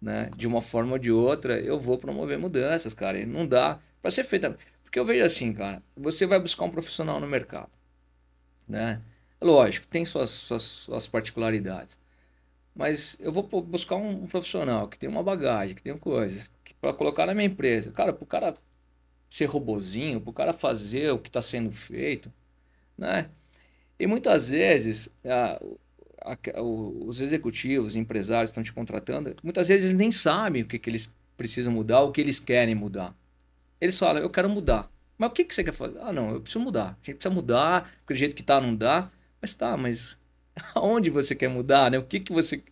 né? De uma forma ou de outra, eu vou promover mudanças, cara, e não dá para ser feita. Porque eu vejo assim, cara, você vai buscar um profissional no mercado, né? Lógico, tem suas, suas, suas particularidades mas eu vou buscar um, profissional que tem uma bagagem, que tem coisas, para colocar na minha empresa. Cara, pro cara ser robozinho, pro cara fazer o que está sendo feito, né? E muitas vezes a, a, os executivos, empresários estão te contratando, muitas vezes eles nem sabem o que, que eles precisam mudar, o que eles querem mudar. Eles falam, eu quero mudar. Mas o que, que você quer fazer? Ah, não, eu preciso mudar. A gente precisa mudar, porque do jeito que tá não dá. Mas tá, mas aonde você quer mudar, né? O que, que você.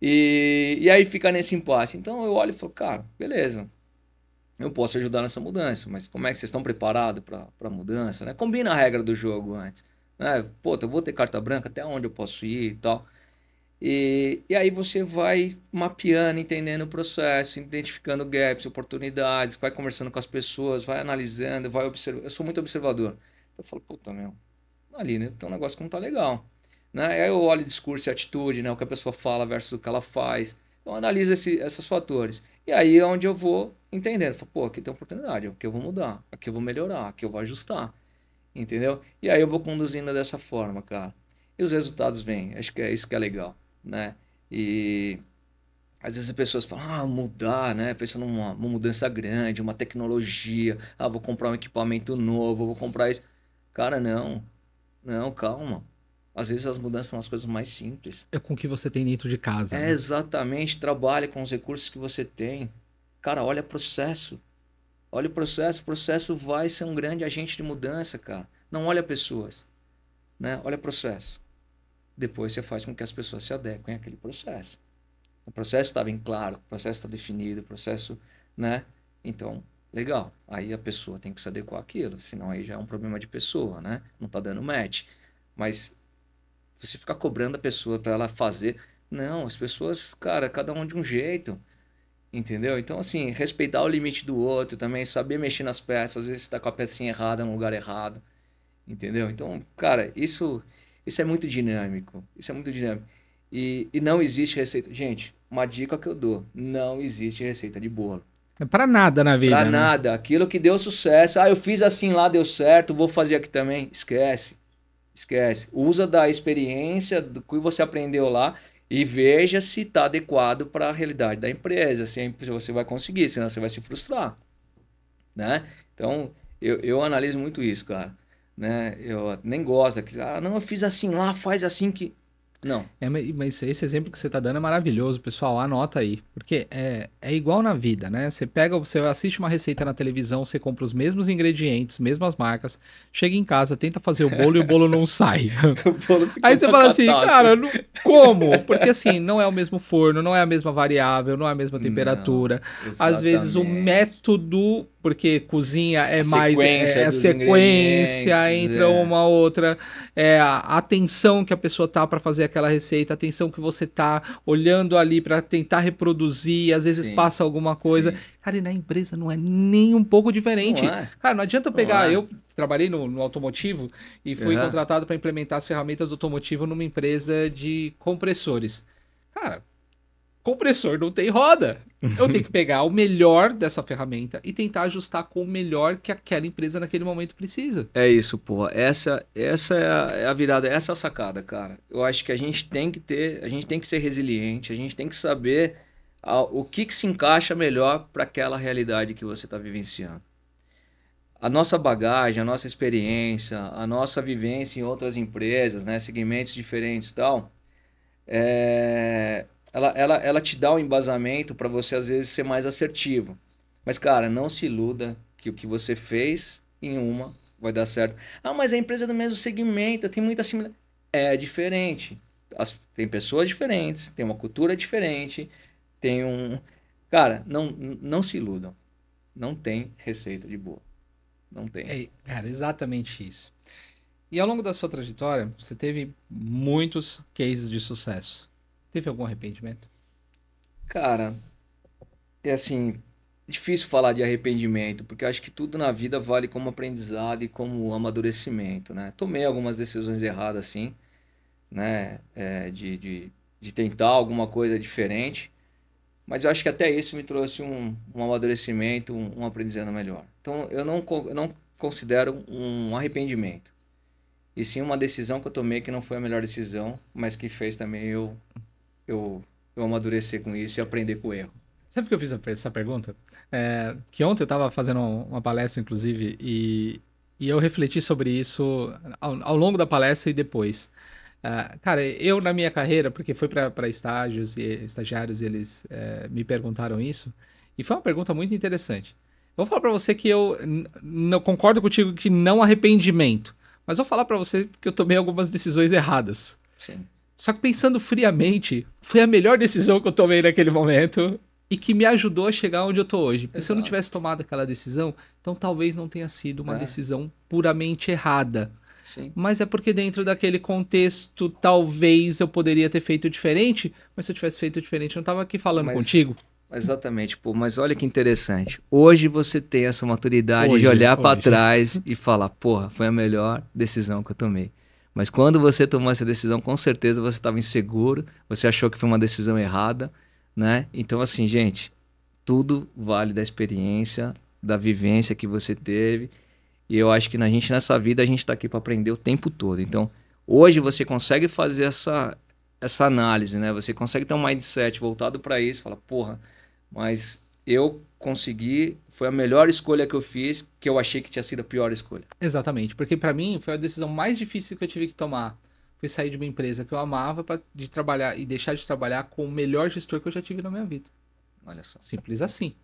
E, e aí fica nesse impasse. Então eu olho e falo, cara, beleza. Eu posso ajudar nessa mudança, mas como é que vocês estão preparados para a mudança? Né? Combina a regra do jogo antes. Né? Pô, eu vou ter carta branca, até onde eu posso ir e tal. E, e aí você vai mapeando, entendendo o processo, identificando gaps, oportunidades, vai conversando com as pessoas, vai analisando, vai observando. Eu sou muito observador. Eu falo, puta, meu, ali, né? Tem um negócio que não tá legal. Né? Aí eu olho discurso e atitude, né? o que a pessoa fala versus o que ela faz. Então, eu analiso esse, esses fatores. E aí é onde eu vou entendendo. Falo, pô, aqui tem oportunidade, aqui eu vou mudar, aqui eu vou melhorar, aqui eu vou ajustar. Entendeu? E aí eu vou conduzindo dessa forma, cara. E os resultados vêm. Acho que é isso que é legal, né? E às vezes as pessoas falam, ah, mudar, né? Pensando numa, numa mudança grande, uma tecnologia, ah, vou comprar um equipamento novo, vou comprar isso. Cara, não. Não, calma. Às vezes as mudanças são as coisas mais simples.
É com o que você tem dentro de casa. É, né?
exatamente. Trabalha com os recursos que você tem. Cara, olha o processo. Olha o processo. O processo vai ser um grande agente de mudança, cara. Não olha pessoas. Né? Olha o processo. Depois você faz com que as pessoas se adequem àquele processo. O processo está bem claro, o processo está definido, o processo, né? Então, legal. Aí a pessoa tem que se adequar àquilo, senão aí já é um problema de pessoa, né? Não está dando match. Mas você ficar cobrando a pessoa para ela fazer. Não, as pessoas, cara, cada um de um jeito. Entendeu? Então, assim, respeitar o limite do outro também, saber mexer nas peças, às vezes você tá com a pecinha errada no lugar errado. Entendeu? Então, cara, isso, isso é muito dinâmico. Isso é muito dinâmico. E, e não existe receita. Gente, uma dica que eu dou: não existe receita de bolo.
É pra nada na vida. Pra né? nada.
Aquilo que deu sucesso. Ah, eu fiz assim lá, deu certo, vou fazer aqui também. Esquece. Esquece. Usa da experiência do que você aprendeu lá e veja se está adequado para a realidade da empresa. Sempre você vai conseguir, senão você vai se frustrar. Né? Então, eu, eu analiso muito isso, cara. Né? Eu nem gosto daquilo. Ah, não, eu fiz assim lá, faz assim que.
Não. É, mas esse exemplo que você está dando é maravilhoso, pessoal. Anota aí. Porque é, é igual na vida, né? Você pega, você assiste uma receita na televisão, você compra os mesmos ingredientes, mesmas marcas, chega em casa, tenta fazer o bolo e o bolo não sai. bolo aí você fala assim, cara, não, como? Porque assim, não é o mesmo forno, não é a mesma variável, não é a mesma temperatura. Não, Às vezes o método porque cozinha é a mais é, sequência é, a sequência entre é. uma outra, é a atenção que a pessoa tá para fazer aquela receita, a atenção que você tá olhando ali para tentar reproduzir, às vezes Sim. passa alguma coisa. Sim. Cara, e na empresa não é nem um pouco diferente. Não é. Cara, não adianta pegar. é. Eu trabalhei no, no, automotivo e fui uhum. contratado para implementar as ferramentas do automotivo numa empresa de compressores. Cara, compressor não tem roda. Eu tenho que pegar o melhor dessa ferramenta e tentar ajustar com o melhor que aquela empresa naquele momento precisa.
É isso, porra. Essa, essa é, a, é a virada, essa é a sacada, cara. Eu acho que a gente tem que ter, a gente tem que ser resiliente, a gente tem que saber a, o que, que se encaixa melhor para aquela realidade que você está vivenciando. A nossa bagagem, a nossa experiência, a nossa vivência em outras empresas, né, segmentos diferentes e tal, é, ela, ela, ela te dá o um embasamento para você, às vezes, ser mais assertivo. Mas, cara, não se iluda que o que você fez em uma vai dar certo. Ah, mas a empresa é do mesmo segmento, tem muita similaridade. É diferente. As, tem pessoas diferentes, tem uma cultura diferente, tem um. Cara, não, não se iludam. Não tem
receita de boa. Não tem. É, cara, exatamente isso. E ao longo da sua trajetória, você teve muitos cases de sucesso. Teve algum arrependimento?
Cara, é assim, difícil falar de arrependimento, porque acho que tudo na vida vale como aprendizado e como amadurecimento, né? Tomei algumas decisões erradas, assim, né? É, de, de, de, tentar alguma coisa diferente, mas eu acho que até isso me trouxe um, um amadurecimento, um, um aprendizado melhor. Então, eu não, eu não considero um arrependimento, e sim uma decisão que eu tomei que não foi a melhor decisão, mas que fez também eu eu, eu amadurecer com isso e aprender com o erro.
Sabe por que eu fiz essa pergunta? É, que ontem eu estava fazendo uma palestra, inclusive, e, e eu refleti sobre isso ao, ao longo da palestra e depois. É, cara, eu na minha carreira, porque foi para estágios e estagiários, eles é, me perguntaram isso, e foi uma pergunta muito interessante. Eu vou falar para você que eu não concordo contigo que não arrependimento, mas vou falar para você que eu tomei algumas decisões erradas. Sim. Só que pensando friamente, foi a melhor decisão que eu tomei naquele momento e que me ajudou a chegar onde eu tô hoje. Exato. se eu não tivesse tomado aquela decisão, então talvez não tenha sido uma é. decisão puramente errada. Sim. Mas é porque dentro daquele contexto, talvez eu poderia ter feito diferente, mas se eu tivesse feito diferente, eu não tava aqui falando mas, contigo.
Exatamente, pô, mas olha que interessante. Hoje você tem essa maturidade hoje, de olhar para trás e falar, porra, foi a melhor decisão que eu tomei. Mas quando você tomou essa decisão, com certeza você estava inseguro, você achou que foi uma decisão errada, né? Então, assim, gente, tudo vale da experiência, da vivência que você teve. E eu acho que na gente, nessa vida, a gente está aqui para aprender o tempo todo. Então, hoje você consegue fazer essa, essa análise, né? Você consegue ter um mindset voltado para isso, fala, porra, mas eu consegui, foi a melhor escolha que eu fiz, que eu achei que tinha sido a pior escolha.
Exatamente, porque para mim foi a decisão mais difícil que eu tive que tomar. Foi sair de uma empresa que eu amava para de trabalhar e deixar de trabalhar com o melhor gestor que eu já tive na minha vida. Olha só. Simples assim.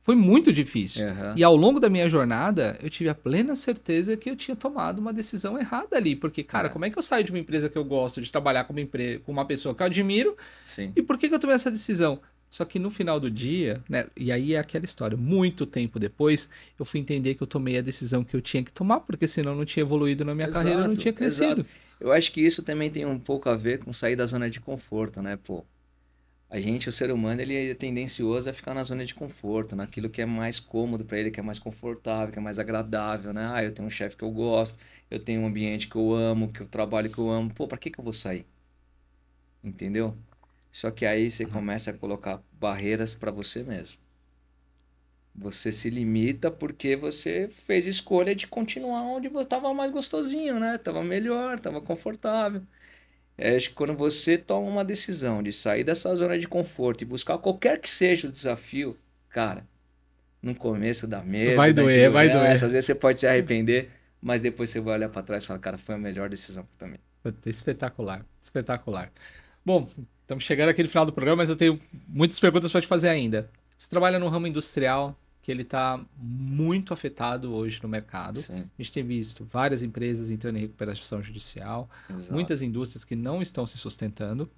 Foi muito difícil. Uhum. E ao longo da minha jornada, eu tive a plena certeza que eu tinha tomado uma decisão errada ali. Porque, cara, é. como é que eu saio de uma empresa que eu gosto, de trabalhar com uma, empresa com uma pessoa que eu admiro? Sim. E por que, que eu tomei essa decisão? Só que no final do dia, né, e aí é aquela história, muito tempo depois, eu fui entender que eu tomei a decisão que eu tinha que tomar, porque senão não tinha evoluído na minha exato, carreira, não tinha crescido. Exato.
Eu acho que isso também tem um pouco a ver com sair da zona de conforto, né, pô? A gente, o ser humano, ele é tendencioso a ficar na zona de conforto, naquilo que é mais cômodo para ele, que é mais confortável, que é mais agradável, né? Ah, eu tenho um chefe que eu gosto, eu tenho um ambiente que eu amo, que eu trabalho que eu amo. Pô, para que que eu vou sair? Entendeu? Só que aí você uhum. começa a colocar barreiras para você mesmo. Você se limita porque você fez escolha de continuar onde estava mais gostosinho, né? Tava melhor, tava confortável. É, acho que quando você toma uma decisão de sair dessa zona de conforto e buscar qualquer que seja o desafio, cara, no começo dá medo. Vai né? doer, vai doer. É, às vezes você pode se arrepender, mas depois você vai olhar para trás e falar, cara, foi a melhor decisão que
eu tomei. Espetacular, espetacular. Bom, Estamos chegando aqui no final do programa, mas eu tenho muitas perguntas para te fazer ainda. Você trabalha no ramo industrial, que ele está muito afetado hoje no mercado. Sim. A gente tem visto várias empresas entrando em recuperação judicial, Exato. muitas indústrias que não estão se sustentando.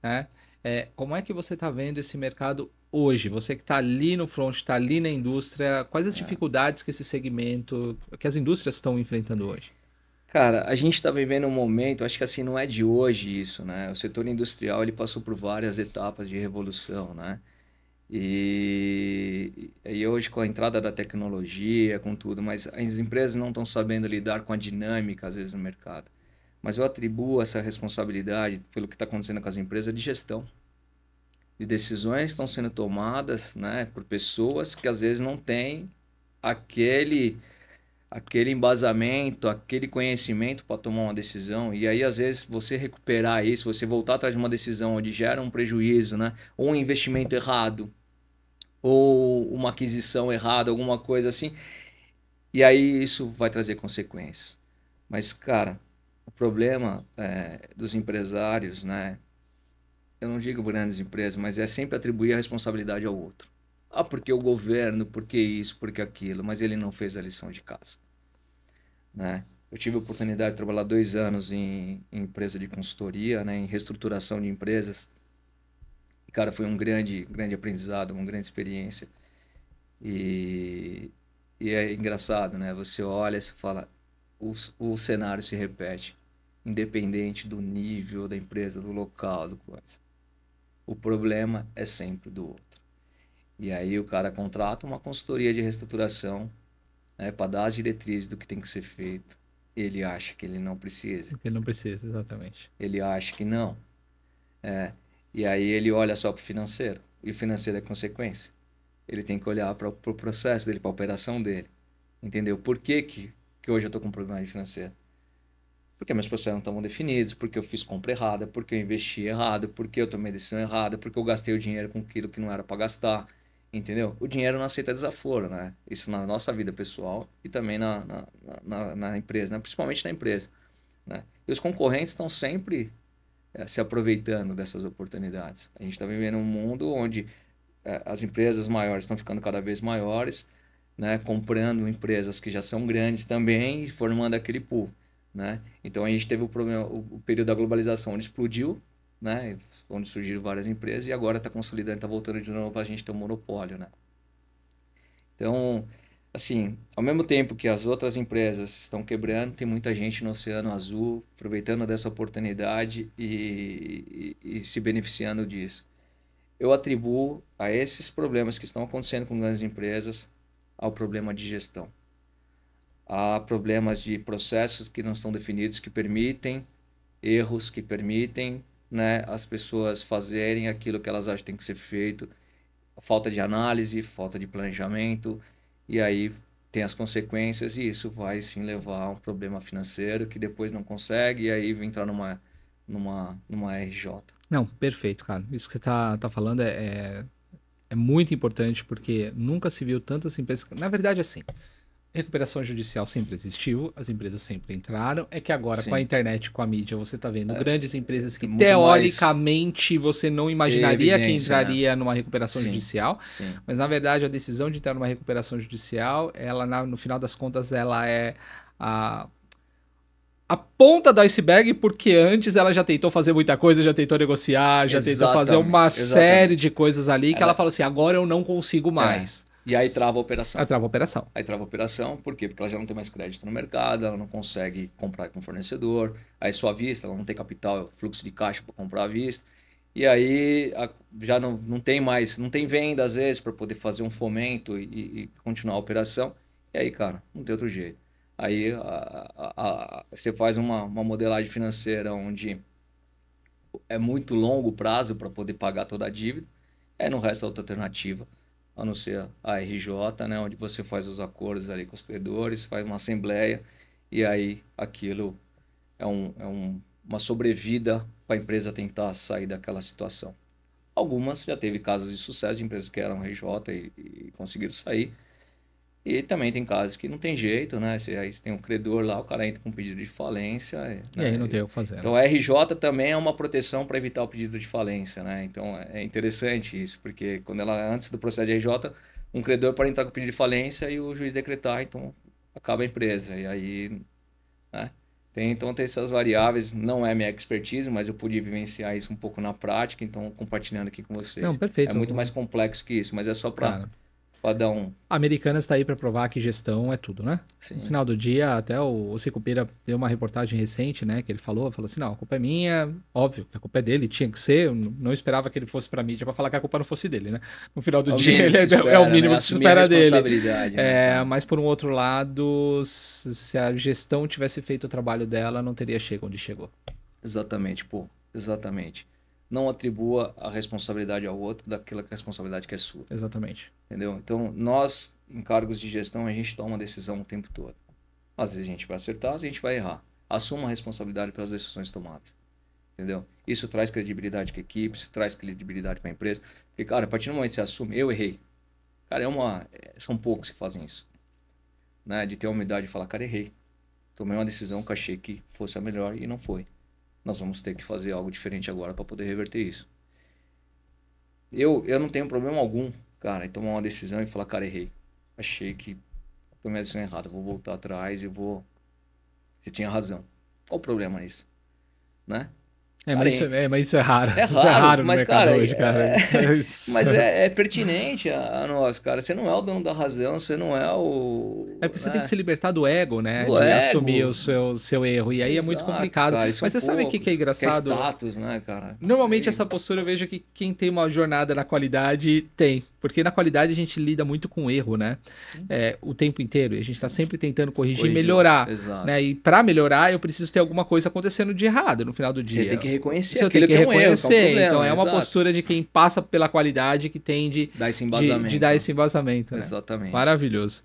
Né? É, como é que você está vendo esse mercado hoje? Você que está ali no front, está ali na indústria, quais as é. dificuldades que esse segmento, que as indústrias estão enfrentando hoje? Cara, a gente está vivendo um
momento, acho que assim não é de hoje isso, né? O setor industrial ele passou por várias etapas de revolução, né? E, e hoje com a entrada da tecnologia, com tudo, mas as empresas não estão sabendo lidar com a dinâmica às vezes no mercado. Mas eu atribuo essa responsabilidade pelo que está acontecendo com as empresas de gestão, de decisões estão sendo tomadas, né, por pessoas que às vezes não têm aquele aquele embasamento, aquele conhecimento para tomar uma decisão. E aí, às vezes, você recuperar isso, você voltar atrás de uma decisão onde gera um prejuízo, né? Ou um investimento errado, ou uma aquisição errada, alguma coisa assim. E aí isso vai trazer consequências. Mas, cara, o problema é, dos empresários, né? Eu não digo grandes empresas, mas é sempre atribuir a responsabilidade ao outro. Ah, porque o governo, porque isso, porque aquilo, mas ele não fez a lição de casa. Né? Eu tive a oportunidade de trabalhar dois anos em, em empresa de consultoria, né, em reestruturação de empresas. E, cara, foi um grande, grande aprendizado, uma grande experiência. E, e é engraçado, né? Você olha e fala, o, o cenário se repete, independente do nível da empresa, do local, do coisa. O problema é sempre do outro. E aí o cara contrata uma consultoria de reestruturação né, para dar as diretrizes do que tem que ser feito. Ele acha que ele não precisa.
Ele não precisa, exatamente.
Ele acha que não. É, e aí ele olha só para o financeiro. E o financeiro é consequência. Ele tem que olhar para o pro processo dele, para a operação dele. Entendeu? Por que, que, que hoje eu estou com um problema de financeiro? Porque meus processos não estavam definidos, porque eu fiz compra errada, porque eu investi errado, porque eu tomei decisão errada, porque eu gastei o dinheiro com aquilo que não era para gastar Entendeu? O dinheiro não aceita desaforo, né? Isso na nossa vida pessoal e também na, na, na, na empresa, né? principalmente na empresa. Né? E os concorrentes estão sempre é, se aproveitando dessas oportunidades. A gente está vivendo um mundo onde é, as empresas maiores estão ficando cada vez maiores, né? comprando empresas que já são grandes também e formando aquele pool. Né? Então a gente teve o, problema, o, período da globalização, onde explodiu né? Onde surgiram várias empresas e agora está consolidando, está voltando de novo para a gente ter um monopólio, né? Então, assim, ao mesmo tempo que as outras empresas estão quebrando, tem muita gente no Oceano Azul aproveitando dessa oportunidade e, e, e se beneficiando disso. Eu atribuo a esses problemas que estão acontecendo com grandes empresas ao problema de gestão. Há problemas de processos que não estão definidos que permitem erros que permitem né, as pessoas fazerem aquilo que elas acham que tem que ser feito, falta de análise, falta de planejamento, e aí tem as consequências e isso vai sim levar a um problema financeiro que depois não consegue e aí
vai entrar numa numa numa RJ. Não, perfeito, cara. Isso que você tá, tá falando é, é, é muito importante porque nunca se viu tantas assim empresas. Na verdade, assim, recuperação judicial sempre existiu, as empresas sempre entraram. É que agora, Sim. com a internet, com a mídia, você está vendo é. grandes empresas que, é teoricamente, você não imaginaria que entraria né? numa recuperação Sim. judicial. Sim. Mas, na verdade, a decisão de entrar numa recuperação judicial, ela, no final das contas, ela é a a ponta do iceberg, porque antes ela já tentou fazer muita coisa, já tentou negociar, já exatamente, tentou fazer uma exatamente. série de coisas ali que ela, ela falou assim: agora eu não consigo é. mais.
E aí trava a operação.
Aí trava a operação. Aí trava a
operação, por quê? Porque ela já não tem mais crédito no mercado, ela não consegue comprar com fornecedor, aí sua vista, ela não tem capital, é fluxo de caixa para comprar à vista. E aí a, já não, não tem mais, não tem venda às vezes para poder fazer um fomento e, e, continuar a operação. E aí, cara, não tem outro jeito. Aí você faz uma, uma modelagem financeira onde é muito longo prazo para poder pagar toda a dívida, é não resta outra alternativa a não ser a RJ, né, onde você faz os acordos ali com os credores, faz uma assembleia e aí aquilo é, um, é um, uma sobrevida para a empresa tentar sair daquela situação. Algumas já teve casos de sucesso de empresas que eram RJ e, e conseguiram sair, e também tem casos que não tem jeito, né? Você, aí você tem um credor lá, o cara entra com um pedido de falência. Né? E aí né, não tem o que fazer. Então, a né? RJ também é uma proteção para evitar o pedido de falência, né? Então, é, é interessante isso, porque quando ela, antes do processo de RJ, um credor pode entrar com pedido de falência e o juiz decretar, então acaba a empresa. E aí, né? Tem, então, tem essas variáveis, não é minha expertise, mas eu pude vivenciar isso um pouco na prática, então compartilhando aqui com vocês. Não, perfeito. É muito mais complexo que isso, mas é só para... Claro Padão.
Americanas está aí para provar que gestão é tudo, né? Sim. No final do dia, até o, o Cicupira deu uma reportagem recente, né? Que ele falou, falou assim, não, a culpa é minha, óbvio que a culpa é dele, tinha que ser, eu não esperava que ele fosse para mídia para falar que a culpa não fosse dele, né? No final do é dia, ele é, espera, é, o mínimo né? que se espera dele. Né? É, mas por um outro lado, se a gestão tivesse feito o trabalho dela, não teria chegado onde chegou. Exatamente, pô, exatamente
não atribua a responsabilidade ao outro daquela responsabilidade que é sua. Exatamente. Entendeu? Então, nós, em cargos de gestão, a gente toma uma decisão o tempo todo. Às vezes a gente vai acertar, às vezes a gente vai errar. Assuma a responsabilidade pelas decisões tomadas. Entendeu? Isso traz credibilidade para a equipe, isso traz credibilidade para a empresa. Porque, cara, a partir do momento que você assume, eu errei. Cara, é uma... É, são poucos que fazem isso. Né? De ter a humildade de falar, cara, errei. Tomei uma decisão que achei que fosse a melhor e não foi nós vamos ter que fazer algo diferente agora para poder reverter isso. Eu, eu não tenho problema algum, cara, em tomar uma decisão e falar, cara, errei. Achei que tomei a decisão errada, vou voltar atrás e vou. Você tinha razão. Qual o problema nisso?
Né? É mas, isso, é, é, mas isso é raro. É raro, isso é raro mas, no mercado cara, hoje, é, cara. É, mas é,
é, pertinente a, a nós, cara. Você não é o dono da razão, você não é o.
É porque você tem é. que se libertar do ego, né? Do de ego. assumir o seu, seu erro. E aí Exato, é muito complicado. Cara, mas você sabe o que, que é engraçado? Que é status, né, cara? Normalmente essa postura eu vejo que quem tem uma jornada na qualidade tem. Porque na qualidade a gente lida muito com erro, né? É, o tempo inteiro. E a gente está sempre tentando corrigir, e melhorar. Exato. Né? E para melhorar, eu preciso ter alguma coisa acontecendo de errado no final do dia. Você tem que reconhecer. você tem que, que é é reconhecer. problema, então é uma exato. postura de quem passa pela qualidade que tem de dar esse embasamento. De, de dar esse embasamento né? Exatamente. Maravilhoso.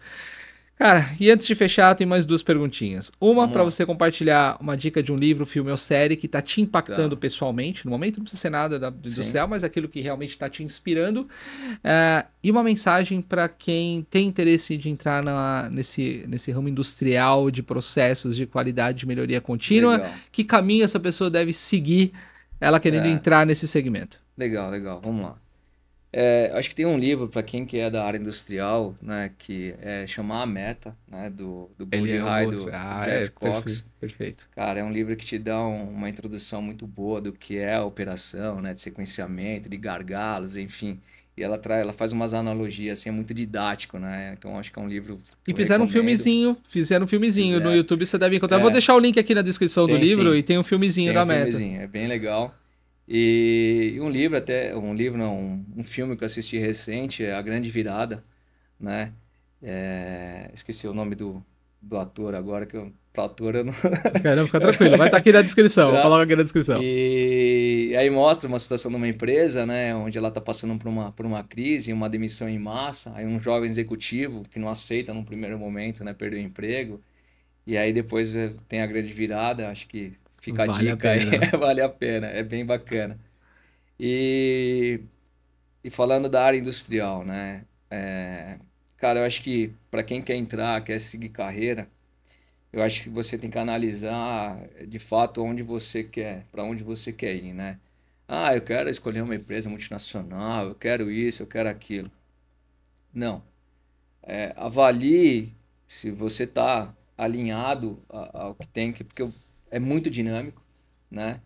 Cara, e antes de fechar, tem mais duas perguntinhas. Uma para você compartilhar uma dica de um livro, filme ou série que tá te impactando tá. pessoalmente. No momento não precisa ser nada da, do industrial, mas é aquilo que realmente está te inspirando. Uh, e uma mensagem para quem tem interesse de entrar na, nesse, nesse ramo industrial de processos de qualidade de melhoria contínua. Legal. Que caminho essa pessoa deve seguir ela querendo é. entrar nesse segmento? Legal, legal. Vamos lá.
É, acho que tem um livro para quem que é da área industrial, né, que é chamar a meta, né, do do Ele High, ah, é do, ah, Jeff é, Cox. Perfeito, Cara, é um livro que te dá um, uma introdução muito boa do que é a operação, né, de sequenciamento, de gargalos, enfim. E ela traz, ela faz umas analogias assim, é muito didático, né? Então acho que é um livro
E fizeram um filmezinho, fizeram um filmezinho Fizer. no YouTube, você deve encontrar. É. Vou deixar o link aqui na descrição tem, do livro sim. e tem um filmezinho tem da um meta. Filmezinho.
É bem legal. E, e um livro até, um livro não, um, um, filme que eu assisti recente, A Grande Virada, né? É, esqueci o nome do, do ator agora, que eu, pro ator eu não... Caramba, fica tranquilo, vai estar tá aqui na descrição, tá? coloca aqui na descrição. E, e aí mostra uma situação de uma empresa, né? Onde ela está passando por uma, por uma crise, uma demissão em massa, aí um jovem executivo que não aceita no primeiro momento, né? Perdeu o emprego, e aí depois eh, tem a grande virada, acho que Fica vale a dica a né? vale a pena, é bem bacana. E, e falando da área industrial, né? É, cara, eu acho que para quem quer entrar, quer seguir carreira, eu acho que você tem que analisar de fato onde você quer, para onde você quer ir, né? Ah, eu quero escolher uma empresa multinacional, eu quero isso, eu quero aquilo. Não. É, avalie se você está alinhado ao que tem que, porque eu é muito dinâmico, né?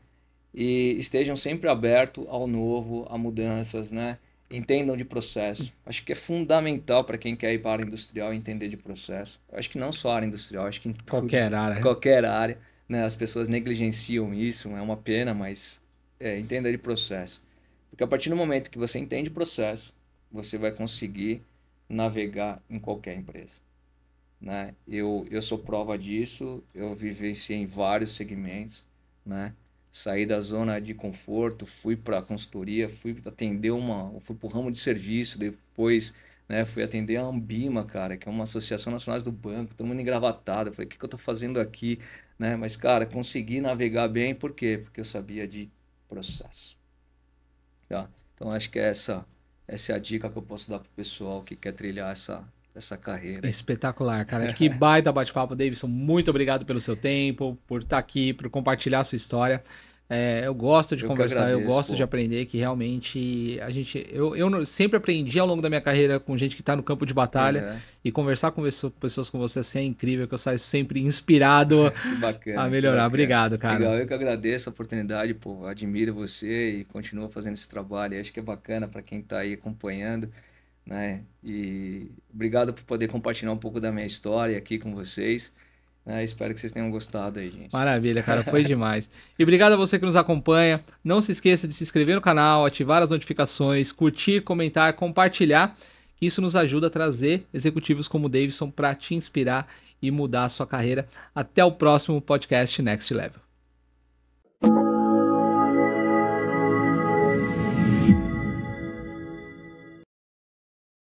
E estejam sempre abertos ao novo, a mudanças, né? Entendam de processo. Acho que é fundamental para quem quer ir para a área industrial entender de processo. Acho que não só a área industrial, acho que em qualquer área. Qualquer área, né? As pessoas negligenciam isso, é uma pena, mas é, entenda de processo. Porque a partir do momento que você entende processo, você vai conseguir navegar em qualquer empresa né? Eu, eu sou prova disso, eu vivenciei em vários segmentos, né? Saí da zona de conforto, fui para a consultoria, fui atender uma, fui para o ramo de serviço, depois né, fui atender a Ambima, cara, que é uma associação nacional do banco, todo mundo engravatado. Eu falei, o que, que eu estou fazendo aqui? Né? Mas, cara, consegui navegar bem, por quê? Porque eu sabia de processo. Tá? Então, acho que é essa,
essa é a dica que eu posso dar para o pessoal que quer trilhar essa, essa carreira. Espetacular, cara. Que baita bate-papo, Davidson. Muito obrigado pelo seu tempo, por estar tá aqui, por compartilhar a sua história. É, eu gosto de eu conversar, agradeço, eu gosto pô. de aprender que realmente a gente. Eu, eu sempre aprendi ao longo da minha carreira com gente que está no campo de batalha e conversar com pessoas como você assim, é incrível, que eu saio sempre inspirado bacana, a melhorar. Obrigado, cara. Legal, eu que
agradeço a oportunidade, pô, admiro você e continuo fazendo esse trabalho. acho que é bacana para quem está aí acompanhando né? E obrigado por poder compartilhar um pouco da minha história aqui com vocês. Né? Espero que vocês tenham gostado aí, gente. Maravilha, cara, foi demais.
E obrigado a você que nos acompanha. Não se esqueça de se inscrever no canal, ativar as notificações, curtir, comentar, compartilhar. Isso nos ajuda a trazer executivos como o Davidson para te inspirar e mudar a sua carreira. Até o próximo podcast Next Level.